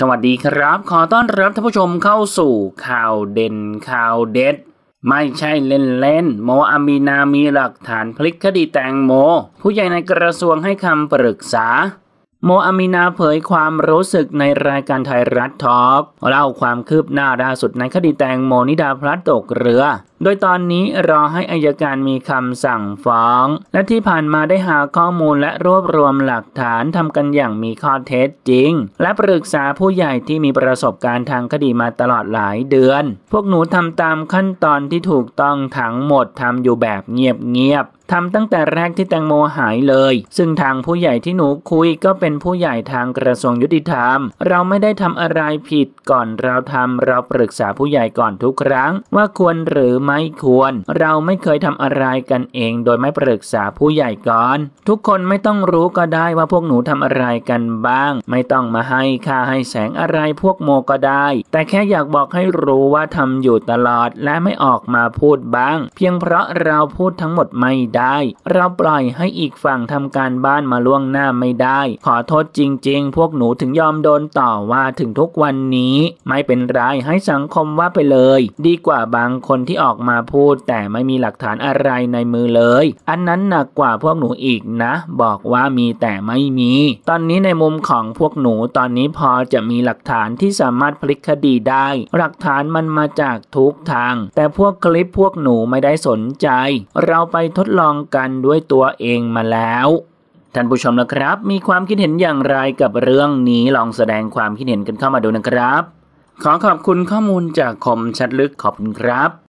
สวัสดีครับ ขอต้อนรับท่านผู้ชมเข้าสู่ ข่าวเด่นข่าวเด็ด ไม่ใช่เล่นเล่น โมอามีนามีหลักฐานพลิกคดีแตงโม ผู้ใหญ่ในกระทรวงให้คำปรึกษาโมอามินาเผยความรู้สึกในรายการไทยรัฐทอล์กเล่าความคืบหน้าล่าสุดในคดีแตงโมนิดาพลัดตกเรือ โดยตอนนี้รอให้อายการมีคำสั่งฟ้อง และที่ผ่านมาได้หาข้อมูลและรวบรวมหลักฐาน ทำกันอย่างมีข้อเท็จจริง และปรึกษาผู้ใหญ่ที่มีประสบการณ์ทางคดีมาตลอดหลายเดือน พวกหนูทำตามขั้นตอนที่ถูกต้องทั้งหมดทำอยู่แบบเงียบทำตั้งแต่แรกที่แตงโมหายเลย ซึ่งทางผู้ใหญ่ที่หนูคุยก็เป็นผู้ใหญ่ทางกระทรวงยุติธรรม เราไม่ได้ทำอะไรผิดก่อนเราทำเราปรึกษาผู้ใหญ่ก่อนทุกครั้ง ว่าควรหรือไม่ควร เราไม่เคยทำอะไรกันเอง โดยไม่ปรึกษาผู้ใหญ่ก่อน ทุกคนไม่ต้องรู้ก็ได้ว่าพวกหนูทำอะไรกันบ้าง ไม่ต้องมาให้ค่าให้แสงอะไรพวกโมก็ได้ แต่แค่อยากบอกให้รู้ว่าทำอยู่ตลอดและไม่ออกมาพูดบ้าง เพียงเพราะเราพูดทั้งหมดไม่ได้ เราปล่อยให้อีกฝั่งทำการบ้านมาล่วงหน้าไม่ได้ ขอโทษจริง ๆ พวกหนูถึงยอมโดนต่อว่าถึงทุกวันนี้ ไม่เป็นไรให้สังคมว่าไปเลย ดีกว่าบางคนที่ออกมาพูดแต่ไม่มีหลักฐานอะไรในมือเลย อันนั้นหนักกว่าพวกหนูอีกนะบอกว่ามีแต่ไม่มี ตอนนี้ในมุมของพวกหนูตอนนี้พอจะมีหลักฐานที่สามารถพลิกคดีได้ หลักฐานมันมาจากทุกทาง แต่พวกคลิปพวกหนูไม่ได้สนใจ เราไปทดลององกันด้วยตัวเองมาแล้ว ท่านผู้ชมนะครับ มีความคิดเห็นอย่างไรกับเรื่องนี้ลองแสดงความคิดเห็นกันเข้ามาดูนะครับ ขอขอบคุณข้อมูลจากคมชัดลึกขอบคุณครับ